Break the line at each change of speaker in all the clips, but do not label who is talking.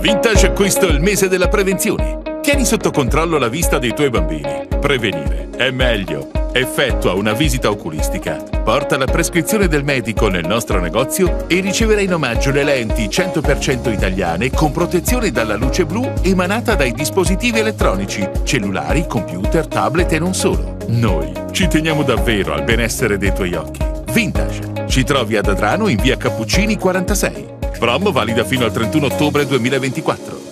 Vintage questo è il mese della prevenzione. Tieni sotto controllo la vista dei tuoi bambini. Prevenire
è meglio. Effettua una visita oculistica, porta la prescrizione del medico nel nostro negozio e riceverai in omaggio le lenti 100% italiane con protezione dalla luce blu emanata dai dispositivi elettronici, cellulari, computer, tablet e non solo. Noi ci teniamo davvero al benessere dei tuoi occhi. Vintage. Ci trovi
ad Adrano in via Cappuccini 46. Promo valida fino al 31 ottobre 2024.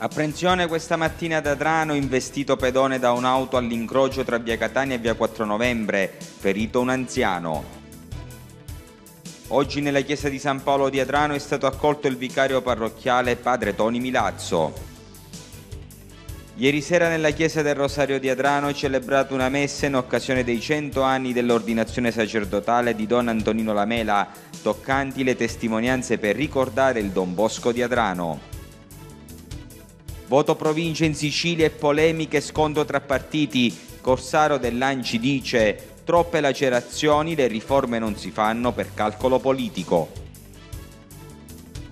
Apprensione questa mattina ad Adrano, investito pedone da un'auto all'incrocio tra via Catania e via 4 Novembre, ferito un anziano. Oggi nella chiesa di San Paolo di Adrano è stato accolto il vicario parrocchiale padre Toni Milazzo. Ieri sera nella chiesa del Rosario di Adrano è celebrata una messa in occasione dei 100 anni dell'ordinazione sacerdotale di Don Antonino Lamela, toccanti le testimonianze per ricordare il Don Bosco di Adrano. Voto provincia in Sicilia e polemiche e scontro tra partiti. Corsaro dell'Anci dice Troppe lacerazioni, le riforme non si fanno per calcolo politico.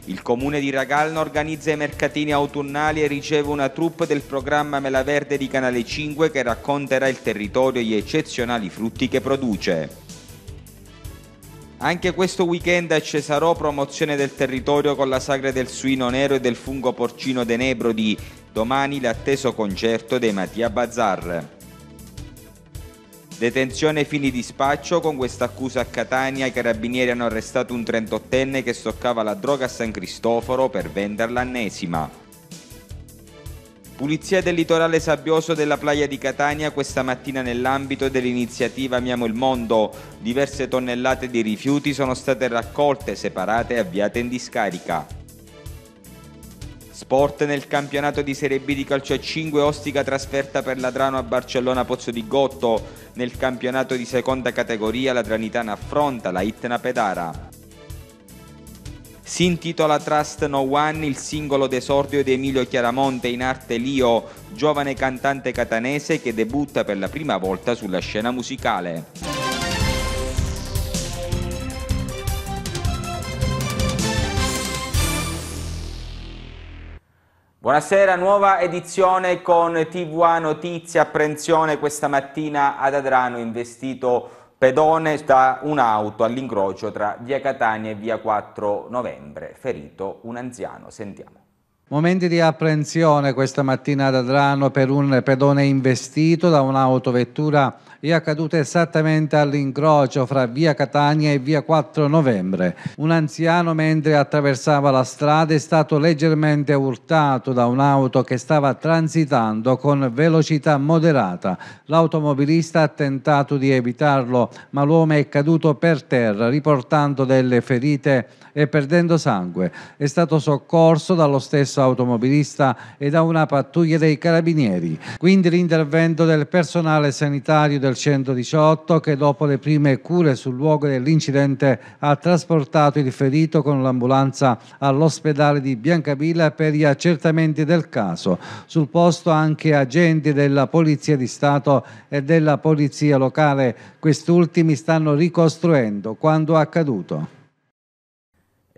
Il comune di Ragalno organizza i mercatini autunnali e riceve una troupe del programma Mela Verde di Canale 5 che racconterà il territorio e gli eccezionali frutti che produce. Anche questo weekend a Cesarò promozione del territorio con la sagra del suino nero e del fungo porcino denebro di domani l'atteso concerto dei Mattia Bazzar. Detenzione fini di spaccio, con questa accusa a Catania i carabinieri hanno arrestato un 38enne che stoccava la droga a San Cristoforo per venderla annesima. Pulizia del litorale sabbioso della playa di Catania questa mattina nell'ambito dell'iniziativa Amiamo il Mondo. Diverse tonnellate di rifiuti sono state raccolte, separate e avviate in discarica. Sport nel campionato di Serie B di calcio a 5 ostica trasferta per Ladrano a Barcellona Pozzo di Gotto. Nel campionato di seconda categoria la Dranitana affronta la Itna Pedara. Si intitola Trust No One il singolo d'esordio di Emilio Chiaramonte in arte Lio, giovane cantante catanese che debutta per la prima volta sulla scena musicale. Buonasera, nuova edizione con TVA 1 Notizie, apprensione questa mattina ad Adrano, investito pedone da un'auto all'incrocio tra via Catania e via 4 novembre, ferito un anziano, sentiamo.
Momenti di apprensione questa mattina ad Adrano per un pedone investito da un'autovettura è accaduto esattamente all'incrocio fra via Catania e via 4 novembre. Un anziano mentre attraversava la strada è stato leggermente urtato da un'auto che stava transitando con velocità moderata. L'automobilista ha tentato di evitarlo ma l'uomo è caduto per terra riportando delle ferite e perdendo sangue. È stato soccorso dallo stesso soccorso automobilista e da una pattuglia dei carabinieri. Quindi l'intervento del personale sanitario del 118 che dopo le prime cure sul luogo dell'incidente ha trasportato il ferito con l'ambulanza all'ospedale di Biancabilla per gli accertamenti del caso. Sul posto anche agenti della Polizia di Stato e della Polizia locale, quest'ultimi stanno ricostruendo quanto accaduto.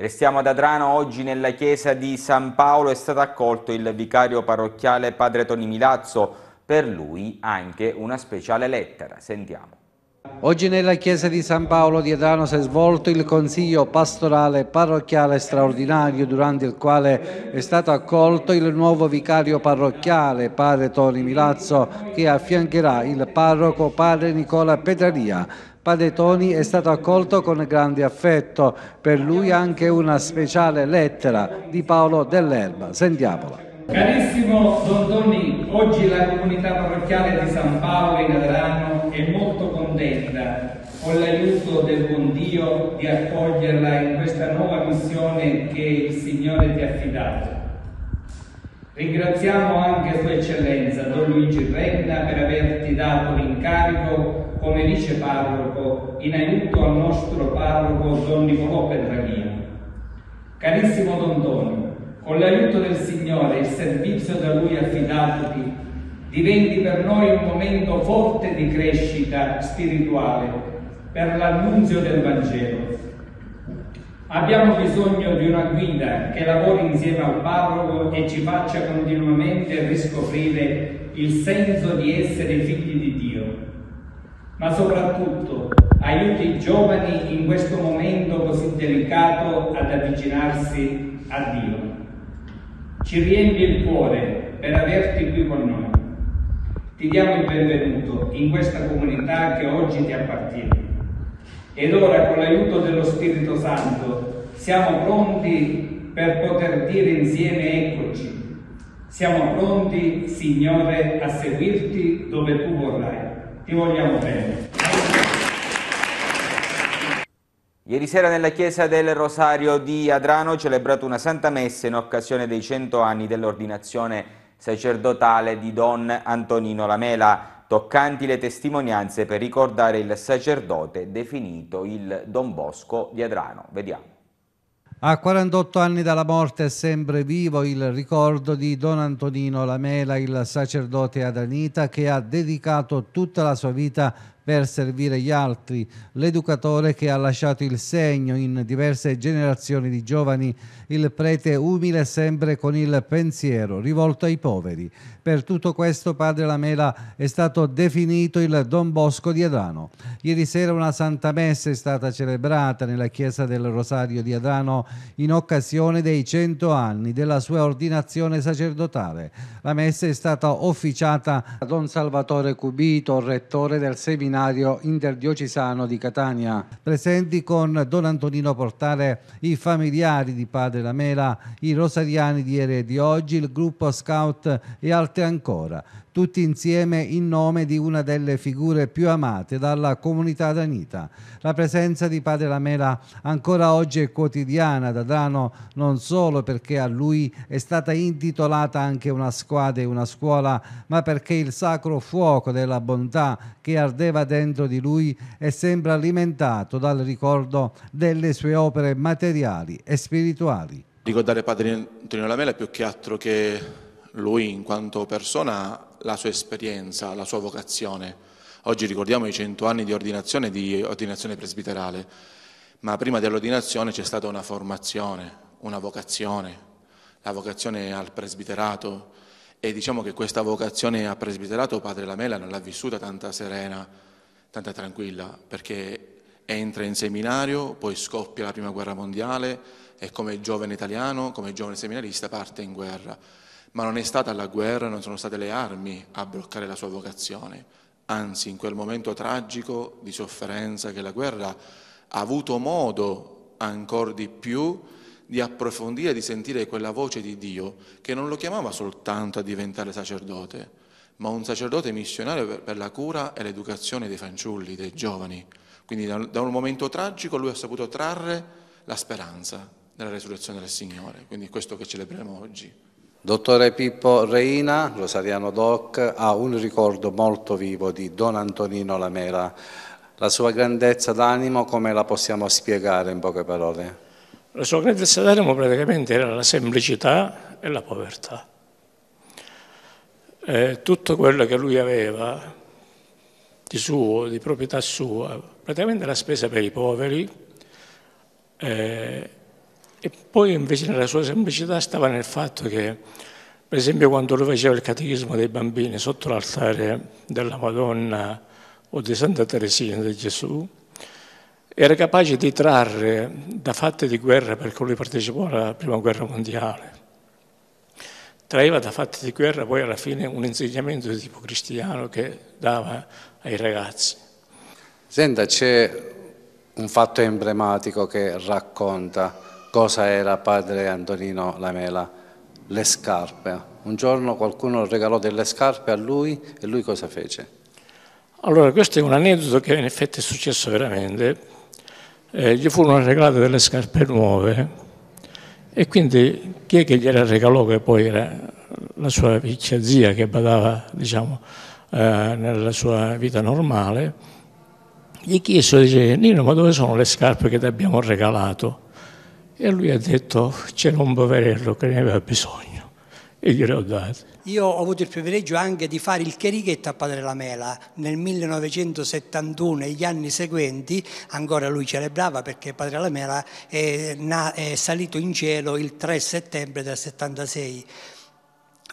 Restiamo ad Adrano, oggi nella chiesa di San Paolo è stato accolto il vicario parrocchiale padre Toni Milazzo, per lui anche una speciale lettera, sentiamo.
Oggi nella chiesa di San Paolo di Adrano si è svolto il consiglio pastorale parrocchiale straordinario durante il quale è stato accolto il nuovo vicario parrocchiale padre Toni Milazzo che affiancherà il parroco padre Nicola Petraria. Padre Toni è stato accolto con grande affetto, per lui anche una speciale lettera di Paolo dell'Erba. Sentiamola.
Carissimo Don Toni, oggi la comunità parrocchiale di San Paolo in Adrano è molto contenta con l'aiuto del buon Dio di accoglierla in questa nuova missione che il Signore ti ha affidato. Ringraziamo anche Sua Eccellenza Don Luigi Renna per averti dato l'incarico come vice parroco in aiuto al nostro parroco Don Nicolò Pedraghia. Carissimo Don Tonio, con l'aiuto del Signore e il servizio da Lui affidatoti, diventi per noi un momento forte di crescita spirituale per l'annunzio del Vangelo. Abbiamo bisogno di una guida che lavori insieme al parroco e ci faccia continuamente riscoprire il senso di essere figli di ma soprattutto aiuti i giovani in questo momento così delicato ad avvicinarsi a Dio. Ci riempi il cuore per averti qui con noi. Ti diamo il benvenuto in questa comunità che oggi ti appartiene. Ed ora con l'aiuto dello Spirito Santo siamo pronti per poter dire insieme eccoci. Siamo pronti, Signore, a seguirti dove tu vorrai. Ti vogliamo bene.
Ieri sera nella chiesa del Rosario di Adrano è celebrata una santa messa in occasione dei 100 anni dell'ordinazione sacerdotale di Don Antonino Lamela, toccanti le testimonianze per ricordare il sacerdote definito il Don Bosco di Adrano. Vediamo.
A 48 anni dalla morte è sempre vivo il ricordo di Don Antonino Lamela, il sacerdote adanita che ha dedicato tutta la sua vita per servire gli altri, l'educatore che ha lasciato il segno in diverse generazioni di giovani, il prete umile sempre con il pensiero rivolto ai poveri. Per tutto questo Padre Lamela è stato definito il Don Bosco di Adrano. Ieri sera una Santa Messa è stata celebrata nella chiesa del Rosario di Adrano in occasione dei cento anni della sua ordinazione sacerdotale. La messa è stata officiata da Don Salvatore Cubito, rettore del seminario seminario interdiocesano di Catania. Presenti con Don Antonino Portale i familiari di Padre Lamela, i rosariani di ieri e di oggi, il gruppo scout e altri ancora tutti insieme in nome di una delle figure più amate dalla comunità danita. La presenza di Padre Lamela ancora oggi è quotidiana da Adrano non solo perché a lui è stata intitolata anche una squadra e una scuola, ma perché il sacro fuoco della bontà che ardeva dentro di lui è sempre alimentato dal ricordo delle sue opere materiali e spirituali.
Ricordare Padre Antonio Lamela è più che altro che lui in quanto persona la sua esperienza, la sua vocazione. Oggi ricordiamo i cento anni di ordinazione, di ordinazione presbiterale, ma prima dell'ordinazione c'è stata una formazione, una vocazione, la vocazione al presbiterato e diciamo che questa vocazione al presbiterato padre Lamela non l'ha vissuta tanta serena, tanta tranquilla, perché entra in seminario, poi scoppia la prima guerra mondiale e come giovane italiano, come giovane seminarista parte in guerra ma non è stata la guerra, non sono state le armi a bloccare la sua vocazione, anzi in quel momento tragico di sofferenza che la guerra ha avuto modo ancora di più di approfondire, di sentire quella voce di Dio che non lo chiamava soltanto a diventare sacerdote, ma un sacerdote missionario per la cura e l'educazione dei fanciulli, dei giovani. Quindi da un momento tragico lui ha saputo trarre la speranza della resurrezione del Signore, quindi questo che
celebriamo oggi. Dottore Pippo Reina, Rosariano Doc, ha un ricordo molto vivo di Don Antonino Lamera. La sua grandezza d'animo come la possiamo spiegare in poche parole?
La sua grandezza d'animo praticamente era la semplicità e la povertà.
E tutto quello che lui
aveva di suo, di proprietà sua, praticamente la spesa per i poveri, eh, e poi invece nella sua semplicità stava nel fatto che, per esempio, quando lui faceva il catechismo dei bambini sotto l'altare della Madonna o di Santa Teresina di Gesù, era capace di trarre da fatti di guerra, perché lui partecipò alla Prima Guerra Mondiale, traeva da fatti di guerra poi alla fine un insegnamento di tipo cristiano che dava ai ragazzi.
Senta, c'è un fatto emblematico che racconta cosa era padre Antonino Lamela? Le scarpe. Un giorno qualcuno regalò delle scarpe a lui e lui cosa fece?
Allora, questo è un aneddoto che in effetti è successo veramente. Eh, gli furono regalate delle scarpe nuove e quindi chi è che gliela regalò che poi era la sua riccia zia che badava diciamo, eh, nella sua vita normale, gli chiese, dice, Nino ma dove sono le scarpe che ti abbiamo regalato? E lui ha detto c'era un poverello che ne aveva bisogno e glielo ho dato.
Io ho avuto il privilegio anche di fare il cherichetto a Padre Lamela nel 1971 e gli anni seguenti, ancora lui celebrava perché Padre Lamela è, è salito in cielo il 3 settembre del 76.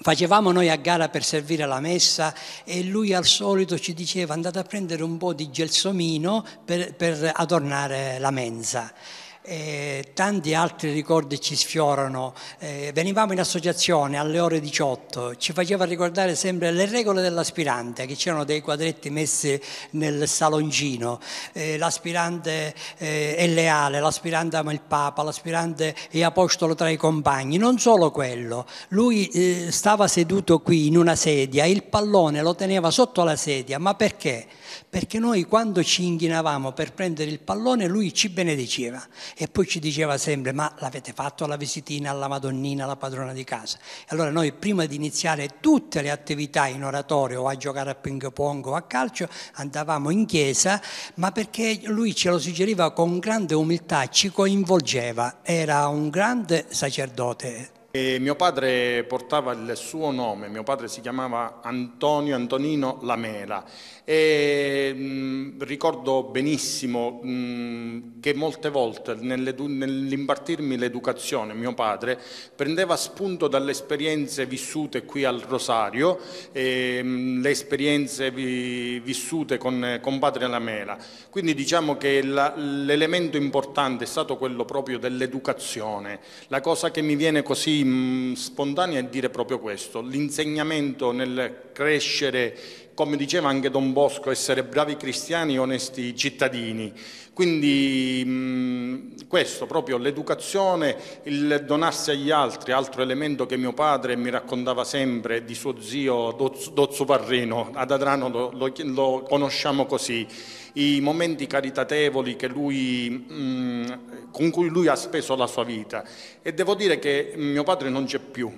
Facevamo noi a gara per servire la messa e lui al solito ci diceva andate a prendere un po' di gelsomino per, per adornare la mensa eh, tanti altri ricordi ci sfiorano. Eh, venivamo in associazione alle ore 18, ci faceva ricordare sempre le regole dell'aspirante, che c'erano dei quadretti messi nel saloncino. Eh, l'aspirante eh, è leale, l'aspirante ama il Papa, l'aspirante è apostolo tra i compagni. Non solo quello, lui eh, stava seduto qui in una sedia, il pallone lo teneva sotto la sedia, ma perché? perché noi quando ci inghinavamo per prendere il pallone lui ci benediceva e poi ci diceva sempre ma l'avete fatto alla visitina, alla Madonnina, alla padrona di casa. Allora noi prima di iniziare tutte le attività in oratorio o a giocare a ping pong o a calcio andavamo in chiesa ma perché lui ce lo suggeriva con grande umiltà, ci coinvolgeva, era un grande sacerdote.
E mio padre portava il suo nome, mio padre si chiamava Antonio Antonino Lamela e mh, ricordo benissimo mh, che molte volte nell'impartirmi l'educazione mio padre prendeva spunto dalle esperienze vissute qui al Rosario, e, mh, le esperienze vi, vissute con, con padre Lamela. Quindi diciamo che l'elemento importante è stato quello proprio dell'educazione, la cosa che mi viene così Mm, spontanea è dire proprio questo, l'insegnamento nel crescere, come diceva anche Don Bosco, essere bravi cristiani, e onesti cittadini. Quindi questo, proprio l'educazione, il donarsi agli altri, altro elemento che mio padre mi raccontava sempre di suo zio Dozzo, Dozzo ad Adrano lo, lo, lo, conosciamo così, i momenti caritatevoli lui, con cui lui ha speso la sua vita. E devo dire che mio padre non c'è più,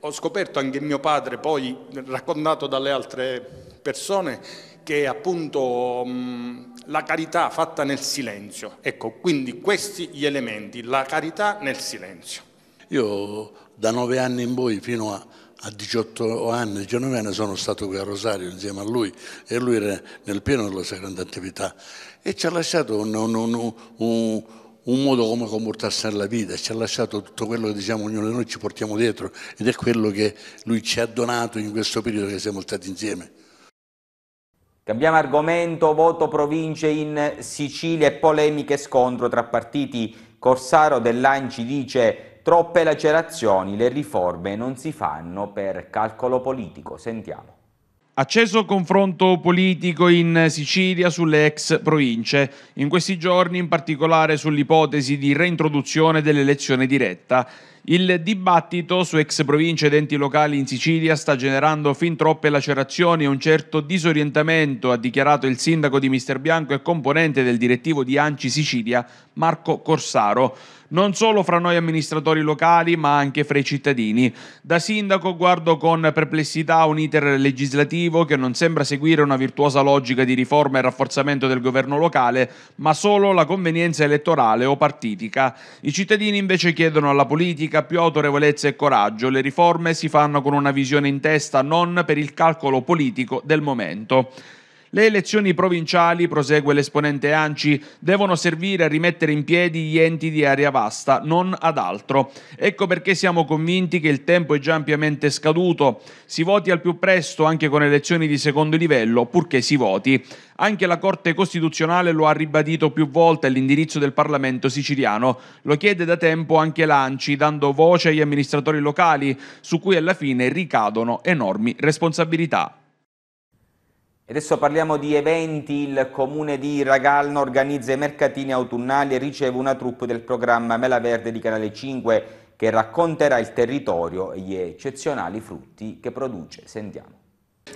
ho scoperto anche mio padre, poi raccontato dalle altre persone, che appunto mh, la carità fatta nel silenzio. Ecco, quindi questi gli elementi, la carità nel silenzio.
Io da nove anni in poi fino a, a 18 anni, 19 anni sono stato qui a Rosario insieme a lui e lui era nel pieno della sua grande attività e ci ha lasciato un, un, un, un modo come comportarsi nella vita, ci ha lasciato tutto quello che diciamo ognuno di noi ci portiamo dietro ed è quello che lui ci ha donato in questo periodo che siamo stati insieme.
Cambiamo argomento, voto province in Sicilia e polemiche scontro tra partiti. Corsaro dell'Anci dice troppe lacerazioni, le riforme non si fanno per calcolo politico. Sentiamo. Acceso
confronto politico in Sicilia sulle ex province, in questi giorni in particolare sull'ipotesi di reintroduzione dell'elezione diretta. Il dibattito su ex province ed enti locali in Sicilia sta generando fin troppe lacerazioni e un certo disorientamento, ha dichiarato il sindaco di Mister Bianco e componente del direttivo di Anci Sicilia, Marco Corsaro non solo fra noi amministratori locali, ma anche fra i cittadini. Da sindaco guardo con perplessità un iter legislativo che non sembra seguire una virtuosa logica di riforma e rafforzamento del governo locale, ma solo la convenienza elettorale o partitica. I cittadini invece chiedono alla politica più autorevolezza e coraggio. Le riforme si fanno con una visione in testa, non per il calcolo politico del momento. Le elezioni provinciali, prosegue l'esponente Anci, devono servire a rimettere in piedi gli enti di area vasta, non ad altro. Ecco perché siamo convinti che il tempo è già ampiamente scaduto. Si voti al più presto anche con elezioni di secondo livello, purché si voti. Anche la Corte Costituzionale lo ha ribadito più volte all'indirizzo del Parlamento siciliano. Lo chiede da tempo anche l'Anci, dando voce agli amministratori locali, su cui alla fine ricadono enormi responsabilità
adesso parliamo di eventi, il comune di Ragalno organizza i mercatini autunnali e riceve una troupe del programma Mela Verde di Canale 5 che racconterà il territorio e gli eccezionali frutti che produce. Sentiamo.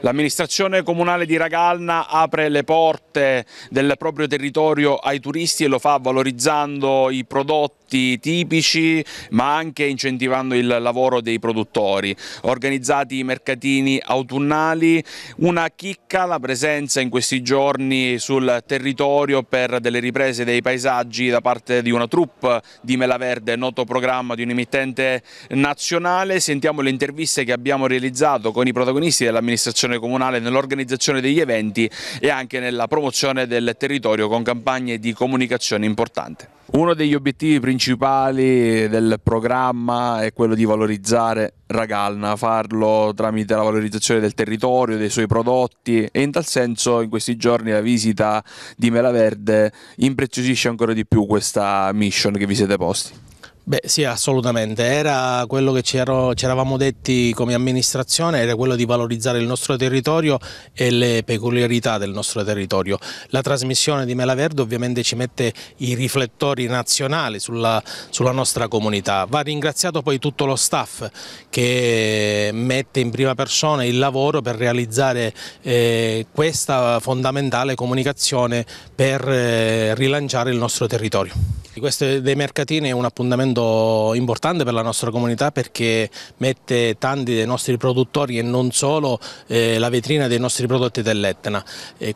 L'amministrazione comunale di Ragalna apre le porte del proprio territorio ai turisti e lo fa valorizzando i prodotti prodotti tipici ma anche incentivando il lavoro dei produttori, organizzati i mercatini autunnali, una chicca la presenza in questi giorni sul territorio per delle riprese dei paesaggi da parte di una troupe di Mela Verde, noto programma di un emittente nazionale, sentiamo le interviste che abbiamo realizzato con i protagonisti dell'amministrazione comunale nell'organizzazione degli eventi e anche nella promozione del territorio con campagne di comunicazione importante. Uno degli obiettivi principali del programma è quello di valorizzare Ragalna, farlo tramite la valorizzazione del territorio, dei suoi prodotti e in tal senso in questi giorni la visita di Mela Verde impreziosisce ancora di più questa mission che vi siete posti.
Beh sì assolutamente, era quello che ci, eravamo detti come amministrazione, era quello di valorizzare il nostro territorio e le peculiarità del nostro territorio. La trasmissione di Mela Verde ovviamente ci mette i riflettori nazionali sulla, sulla nostra comunità. Va ringraziato poi tutto lo staff che mette in prima persona il lavoro per realizzare eh, questa fondamentale comunicazione per eh, rilanciare il nostro territorio. Questo dei mercatini è un appuntamento fondo importante per la nostra comunità perché mette tanti dei nostri produttori e non solo eh, la vetrina dei nostri prodotti dell'Etna.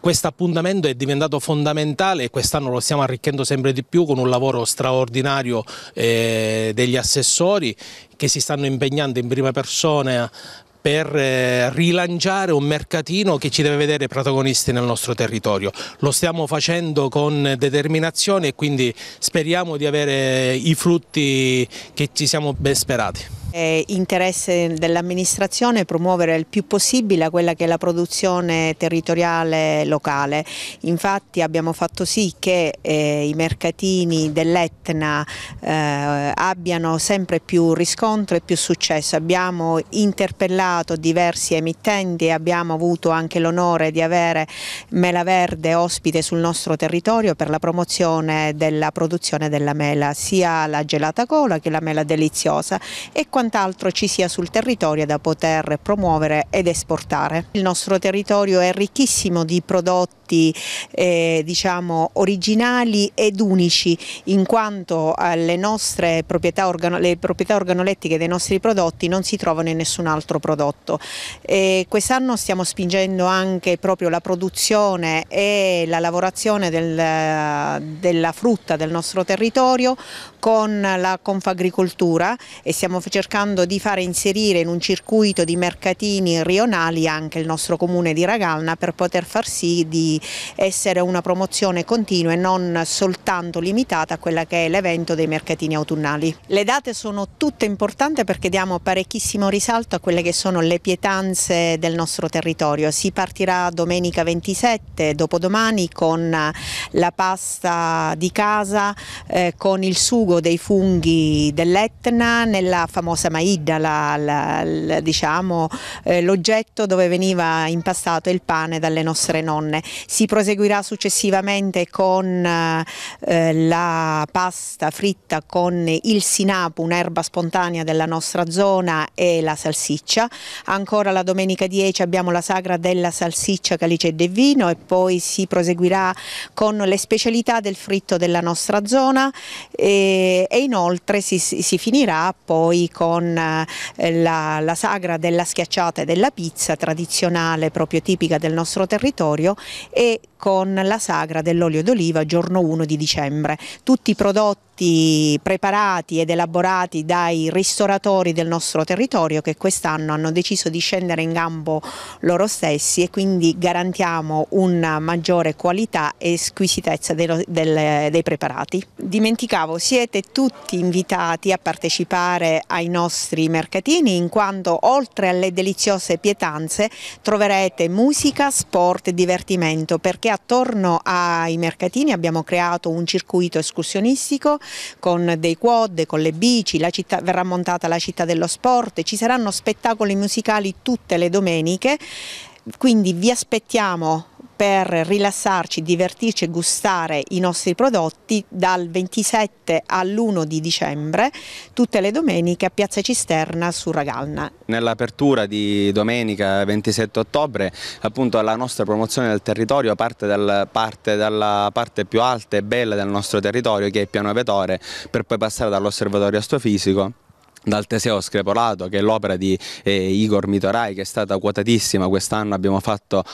questo appuntamento è diventato fondamentale e quest'anno lo stiamo arricchendo sempre di più con un lavoro straordinario eh, degli assessori che si stanno impegnando in prima persona per eh, rilanciare un mercatino che ci deve vedere protagonisti nel nostro territorio. Lo stiamo facendo con determinazione e quindi speriamo di avere i frutti che ci siamo ben sperati.
È interesse dell'amministrazione promuovere il più possibile quella che è la produzione territoriale locale. Infatti abbiamo fatto sì che eh, i mercatini dell'Etna eh, abbiano sempre più riscontro e più successo. Abbiamo interpellato diversi emittenti e abbiamo avuto anche l'onore di avere Mela Verde ospite sul nostro territorio per la promozione della produzione della mela, sia la gelata cola che la mela deliziosa. E quant'altro ci sia sul territorio da poter promuovere ed esportare. Il nostro territorio è ricchissimo di prodotti eh, diciamo originali ed unici in quanto eh, le nostre proprietà, organo, le proprietà organolettiche dei nostri prodotti non si trovano in nessun altro prodotto. Quest'anno stiamo spingendo anche proprio la produzione e la lavorazione del, della frutta del nostro territorio con la confagricoltura e stiamo cercando cercando di fare inserire in un circuito di mercatini rionali anche il nostro comune di Ragalna per poter far sì di essere una promozione continua e non soltanto limitata a quella che è l'evento dei mercatini autunnali. Le date sono tutte importanti perché diamo parecchissimo risalto a quelle che sono le pietanze del nostro territorio. Si partirà domenica 27, dopodomani, con la pasta di casa, eh, con il sugo dei funghi dell'Etna nella famosa famosa maidda, l'oggetto diciamo, eh, dove veniva impastato il pane dalle nostre nonne. Si proseguirà successivamente con eh, la pasta fritta con il sinapo, un'erba spontanea della nostra zona e la salsiccia. Ancora la domenica 10 abbiamo la sagra della salsiccia, calice e vino e poi si proseguirà con le specialità del fritto della nostra zona e, eh, e inoltre si, si finirà poi con con eh, la, la sagra della schiacciata e della pizza tradizionale proprio tipica del nostro territorio e con la sagra dell'olio d'oliva giorno 1 di dicembre. Tutti i prodotti piatti preparati ed elaborati dai ristoratori del nostro territorio che quest'anno hanno deciso di scendere in gambo loro stessi e quindi garantiamo una maggiore qualità e squisitezza dei, del, dei preparati. Dimenticavo, siete tutti invitati a partecipare ai nostri mercatini in quanto oltre alle deliziose pietanze troverete musica, sport e divertimento perché attorno ai mercatini abbiamo creato un circuito escursionistico con dei quad, con le bici, città, verrà montata la città dello sport, ci saranno spettacoli musicali tutte le domeniche quindi vi aspettiamo per rilassarci, divertirci e gustare i nostri prodotti dal 27 all'1 di dicembre, tutte le domeniche a Piazza Cisterna su Ragalna.
Nell'apertura di domenica 27 ottobre appunto la nostra promozione del territorio parte, dal, parte dalla parte più alta e bella del nostro territorio che è Piano Vetore per poi passare dall'osservatorio astrofisico dal Teseo Screpolato che è l'opera di eh, Igor Mitorai che è stata quotatissima quest'anno abbiamo,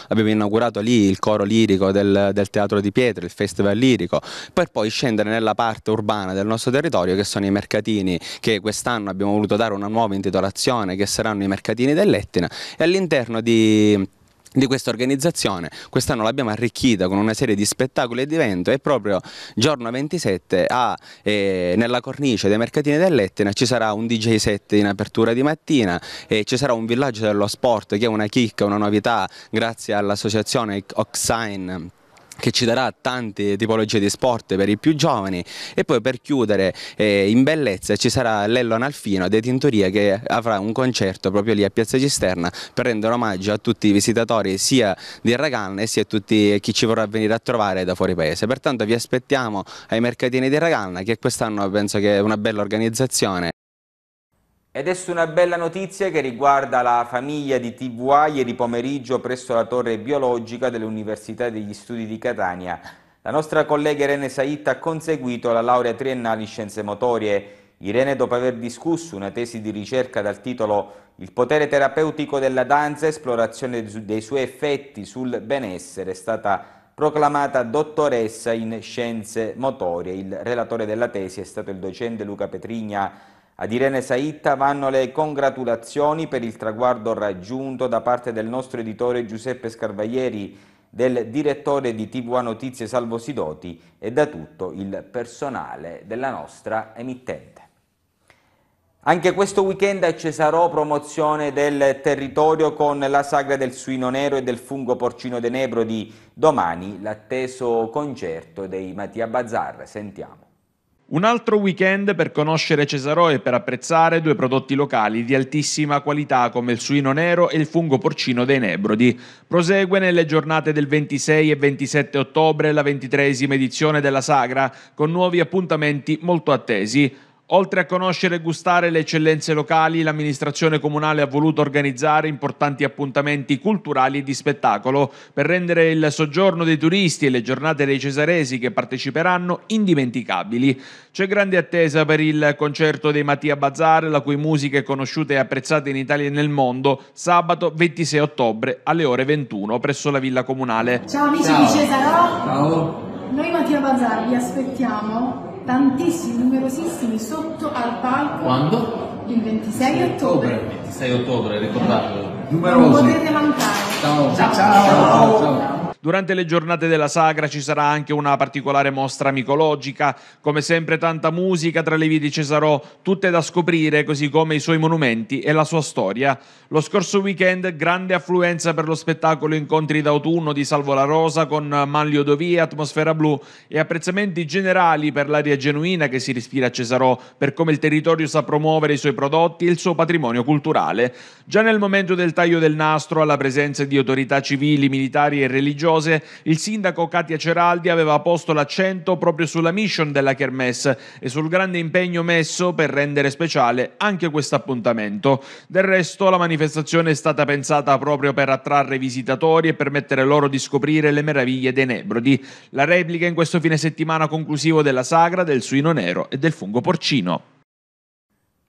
abbiamo, inaugurato lì il coro lirico del, del, Teatro di Pietre, il festival lirico per poi scendere nella parte urbana del nostro territorio che sono i mercatini che quest'anno abbiamo voluto dare una nuova intitolazione che saranno i mercatini dell'Etna e all'interno di di questa organizzazione, quest'anno l'abbiamo arricchita con una serie di spettacoli e di evento e proprio giorno 27 a, eh, nella cornice dei mercatini dell'Etna ci sarà un DJ set in apertura di mattina e ci sarà un villaggio dello sport che è una chicca, una novità grazie all'associazione Oxine che ci darà tante tipologie di sport per i più giovani e poi per chiudere eh, in bellezza ci sarà Lello Nalfino dei Tintoria che avrà un concerto proprio lì a Piazza Cisterna per rendere omaggio a tutti i visitatori sia di Raganne sia a tutti eh, chi ci vorrà venire a trovare da fuori paese. Pertanto vi aspettiamo ai mercatini di Raganna che quest'anno penso che è una bella organizzazione.
Ed è una bella notizia che riguarda la famiglia di TVA ieri pomeriggio presso la torre biologica dell'Università degli Studi di Catania. La nostra collega Irene Saitta ha conseguito la laurea triennale in scienze motorie. Irene, dopo aver discusso una tesi di ricerca dal titolo Il potere terapeutico della danza, esplorazione dei suoi effetti sul benessere, è stata proclamata dottoressa in scienze motorie. Il relatore della tesi è stato il docente Luca Petrigna ad Irene Saitta vanno le congratulazioni per il traguardo raggiunto da parte del nostro editore Giuseppe Scarvaglieri, del direttore di TVA Notizie Salvo Sidoti e da tutto il personale della nostra emittente. Anche questo weekend a Cesarò promozione del territorio con la sagra del suino nero e del fungo porcino denebro di domani, l'atteso concerto dei Mattia Bazzar. Sentiamo.
Un altro weekend per conoscere Cesarò e per apprezzare due prodotti locali di altissima qualità come il suino nero e il fungo porcino dei Nebrodi. Prosegue nelle giornate del 26 e 27 ottobre la ventitresima edizione della Sagra con nuovi appuntamenti molto attesi. Oltre a conoscere e gustare le eccellenze locali, l'amministrazione comunale ha voluto organizzare importanti appuntamenti culturali e di spettacolo per rendere il soggiorno dei turisti e le giornate dei cesaresi che parteciperanno indimenticabili. C'è grande attesa per il concerto dei Mattia Bazar, la cui musica è conosciuta e apprezzata in Italia e nel mondo, sabato 26 ottobre alle ore 21 presso la Villa Comunale. Ciao
amici
Ciao. di
Cesarò!
Ciao!
Noi Mattia Bazar vi aspettiamo tantissimi, numerosissimi sotto al palco. Quando? Il 26 ottobre.
ottobre. 26 ottobre, ricordatelo. Numerosi. Non potete mancare. ciao. ciao. ciao. ciao.
ciao.
Durante le giornate della sagra ci sarà anche una particolare mostra micologica, come sempre tanta musica tra le vie di Cesarò, tutte da scoprire, così come i suoi monumenti e la sua storia. Lo scorso weekend grande affluenza per lo spettacolo Incontri d'autunno di Salvo La Rosa con Manlio Dovì, e Atmosfera Blu e apprezzamenti generali per l'aria genuina che si rispira a Cesarò, per come il territorio sa promuovere i suoi prodotti e il suo patrimonio culturale. Già nel momento del taglio del nastro, alla presenza di autorità civili, militari e religiose, religiose, il sindaco Katia Ceraldi aveva posto l'accento proprio sulla mission della Kermesse e sul grande impegno messo per rendere speciale anche questo appuntamento. Del resto la manifestazione è stata pensata proprio per attrarre visitatori e permettere loro di scoprire le meraviglie dei Nebrodi. La replica in questo fine settimana conclusivo della sagra del suino nero e del fungo porcino.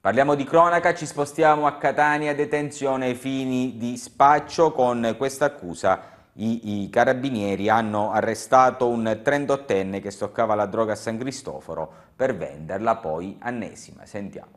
Parliamo di cronaca, ci spostiamo a Catania, detenzione ai fini di spaccio con questa accusa i, i carabinieri hanno arrestato un 38enne che stoccava la droga a San Cristoforo per venderla poi a Nesima. Sentiamo.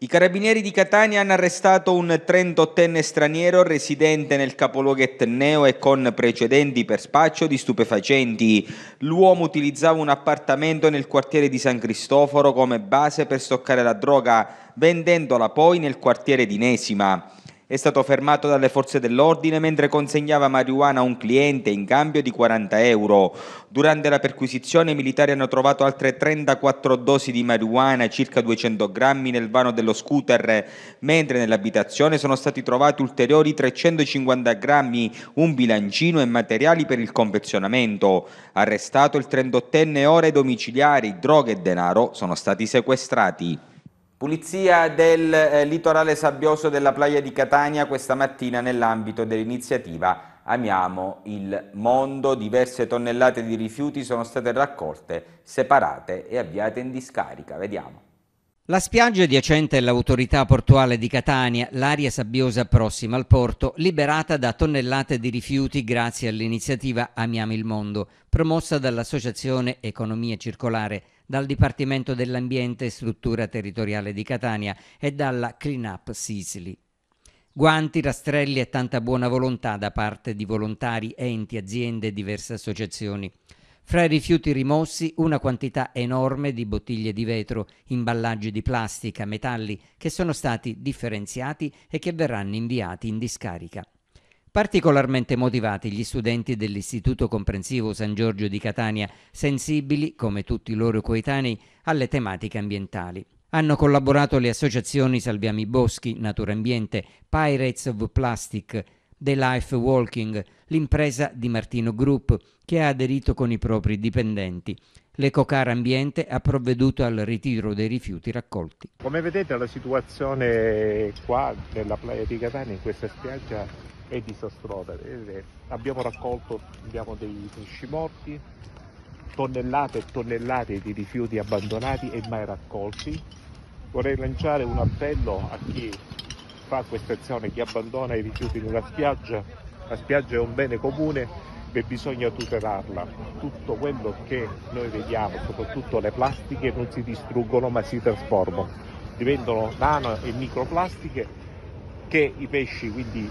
I carabinieri di Catania hanno arrestato un 38enne straniero residente nel capoluogo etneo e con precedenti per spaccio di stupefacenti. L'uomo utilizzava un appartamento nel quartiere di San Cristoforo come base per stoccare la droga, vendendola poi nel quartiere di Nesima. È stato fermato dalle forze dell'ordine mentre consegnava marijuana a un cliente in cambio di 40 euro. Durante la perquisizione i militari hanno trovato altre 34 dosi di marijuana, circa 200 grammi, nel vano dello scooter, mentre nell'abitazione sono stati trovati ulteriori 350 grammi, un bilancino e materiali per il confezionamento. Arrestato il 38enne ore domiciliari, droga e denaro sono stati sequestrati. Pulizia del eh, litorale sabbioso della playa di Catania questa mattina nell'ambito dell'iniziativa Amiamo il mondo. Diverse tonnellate di rifiuti sono state raccolte, separate e avviate in discarica. Vediamo.
La spiaggia adiacente all'autorità portuale di Catania, l'aria sabbiosa prossima al porto, liberata da tonnellate di rifiuti grazie all'iniziativa Amiamo il Mondo, promossa dall'Associazione Economia Circolare dal Dipartimento dell'Ambiente e Struttura Territoriale di Catania e dalla Clean Up Sicily. Guanti, rastrelli e tanta buona volontà da parte di volontari, enti, aziende e diverse associazioni. Fra i rifiuti rimossi una quantità enorme di bottiglie di vetro, imballaggi di plastica, metalli che sono stati differenziati e che verranno inviati in discarica. Particolarmente motivati gli studenti dell'Istituto Comprensivo San Giorgio di Catania, sensibili, come tutti i loro coetanei, alle tematiche ambientali. Hanno collaborato le associazioni Salviami Boschi, Natura Ambiente, Pirates of Plastic, The Life Walking, l'impresa di Martino Group, che ha aderito con i propri dipendenti. L'Ecocar Ambiente ha provveduto al ritiro dei rifiuti raccolti.
Come vedete la situazione qua della Playa di Catania, in questa spiaggia, è disastrosa. Abbiamo raccolto abbiamo dei pesci morti, tonnellate e tonnellate di rifiuti abbandonati e mai raccolti. Vorrei lanciare un appello a chi fa questa azione, chi abbandona i rifiuti in una spiaggia. La spiaggia è un bene comune e bisogna tutelarla. Tutto quello che noi vediamo, soprattutto le plastiche, non si distruggono ma si trasformano. Diventano nano e microplastiche che i pesci, quindi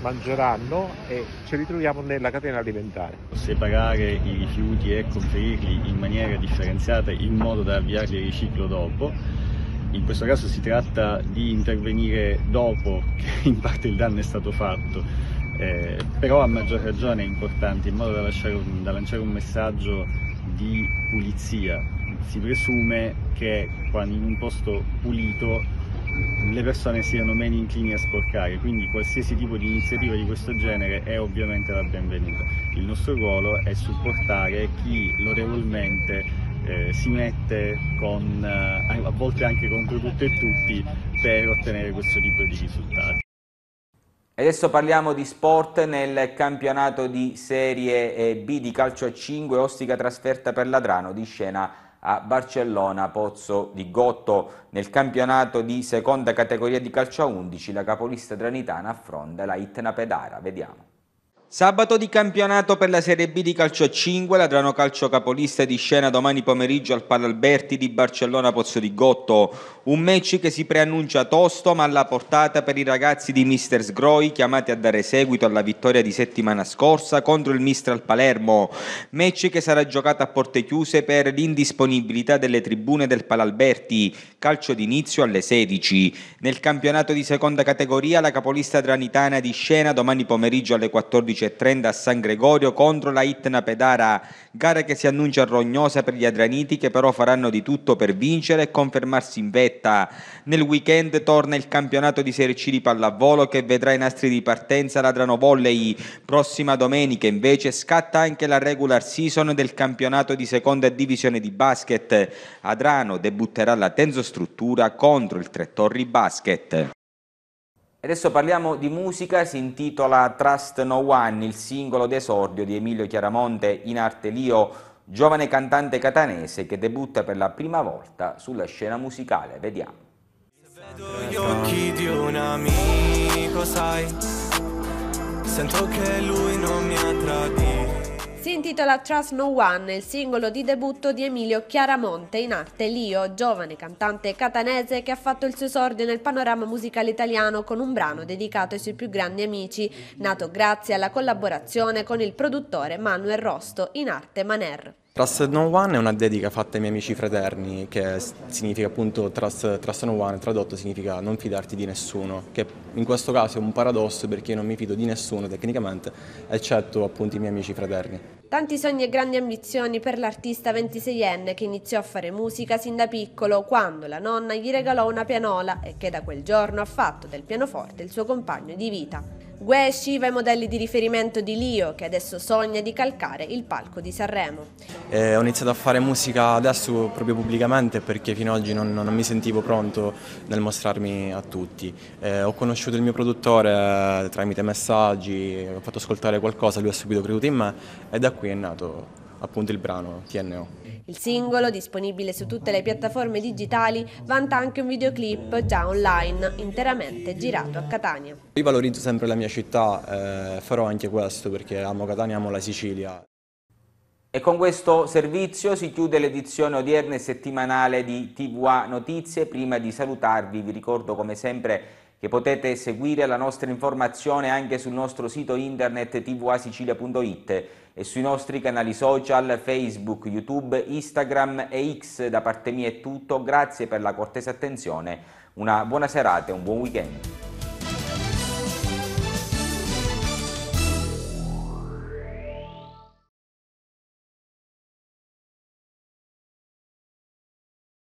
mangeranno e ci ritroviamo nella catena alimentare.
Separare i rifiuti e conferirli in maniera differenziata in modo da avviarli al riciclo dopo. In questo caso si tratta di intervenire dopo che in parte il danno è stato fatto, eh, però a maggior ragione è importante in modo da, un, da lanciare un messaggio di pulizia. Si presume che quando in un posto pulito le persone siano meno inclini a sporcare, quindi qualsiasi tipo di iniziativa di questo genere è ovviamente la benvenuta. Il nostro ruolo è supportare chi lodevolmente eh, si mette con, eh, a volte anche contro tutto e tutti per ottenere questo tipo
di risultati. Adesso parliamo di sport nel campionato di Serie eh, B di calcio a 5, ostica trasferta per Ladrano di scena a Barcellona Pozzo di Gotto. Nel campionato di seconda categoria di calcio a 11 la capolista dranitana affronta la Itna Pedara. Vediamo. Sabato di campionato per la Serie B di calcio 5, la Drano Calcio capolista di scena domani pomeriggio al Palalberti di Barcellona Pozzo di Gotto. Un match che si preannuncia tosto ma alla portata per i ragazzi di Mister Sgroi chiamati a dare seguito alla vittoria di settimana scorsa contro il Mister al Palermo. Match che sarà giocato a porte chiuse per l'indisponibilità delle tribune del Palalberti. Calcio d'inizio alle 16. Nel campionato di seconda categoria la capolista dranitana di scena domani pomeriggio alle 14 12.30 a San Gregorio contro la Itna Pedara, gara che si annuncia rognosa per gli Adraniti che però faranno di tutto per vincere e confermarsi in vetta. Nel weekend torna il campionato di Serie C di pallavolo che vedrà i nastri di partenza l'Adrano Volley. Prossima domenica invece scatta anche la regular season del campionato di seconda divisione di basket. Adrano debutterà la Tenzo Struttura contro il Tre Torri Basket. Adesso parliamo di musica, si intitola Trust No One, il singolo d'esordio di Emilio Chiaramonte in arte Lio, giovane cantante catanese che debutta per la prima volta sulla scena musicale. Vediamo.
Vedo gli occhi di un
amico, sai, sento che lui non mi ha tradito.
Si intitola Trust No One, il singolo di debutto di Emilio Chiaramonte, in arte Lio, giovane cantante catanese che ha fatto il suo esordio nel panorama musicale italiano con un brano dedicato ai suoi più grandi amici, nato grazie alla collaborazione con il produttore Manuel Rosto, in arte Maner.
Trust No One è una dedica fatta ai miei amici fraterni, che significa appunto Trust, trust No One, tradotto significa non fidarti di nessuno, che in questo caso è un paradosso perché io non mi fido di nessuno tecnicamente, eccetto appunto i miei amici fraterni.
Tanti sogni e grandi ambizioni per l'artista 26enne che iniziò a fare musica sin da piccolo quando la nonna gli regalò una pianola e che da quel giorno ha fatto del pianoforte il suo compagno di vita. Gue Shiva i modelli di riferimento di Lio che adesso sogna di calcare il palco di Sanremo.
Eh, ho iniziato a fare musica adesso proprio pubblicamente perché fino ad oggi non, non mi sentivo pronto nel mostrarmi a tutti. Eh, ho conosciuto il mio produttore eh, tramite messaggi, ho fatto ascoltare qualcosa, lui ha subito creduto in me e da qui è nato appunto il brano TNO.
Il singolo, disponibile su tutte le piattaforme digitali, vanta anche un videoclip già online, interamente girato a Catania.
Io valorizzo sempre la mia città, eh, farò anche questo perché amo Catania, amo
la Sicilia. E con questo servizio si chiude l'edizione odierna e settimanale di TVA Notizie. Prima di salutarvi vi ricordo come sempre che potete seguire la nostra informazione anche sul nostro sito internet tvasicilia.it e sui nostri canali social Facebook, YouTube, Instagram e X. Da parte mia è tutto, grazie per la cortesa attenzione, una buona serata e un buon weekend.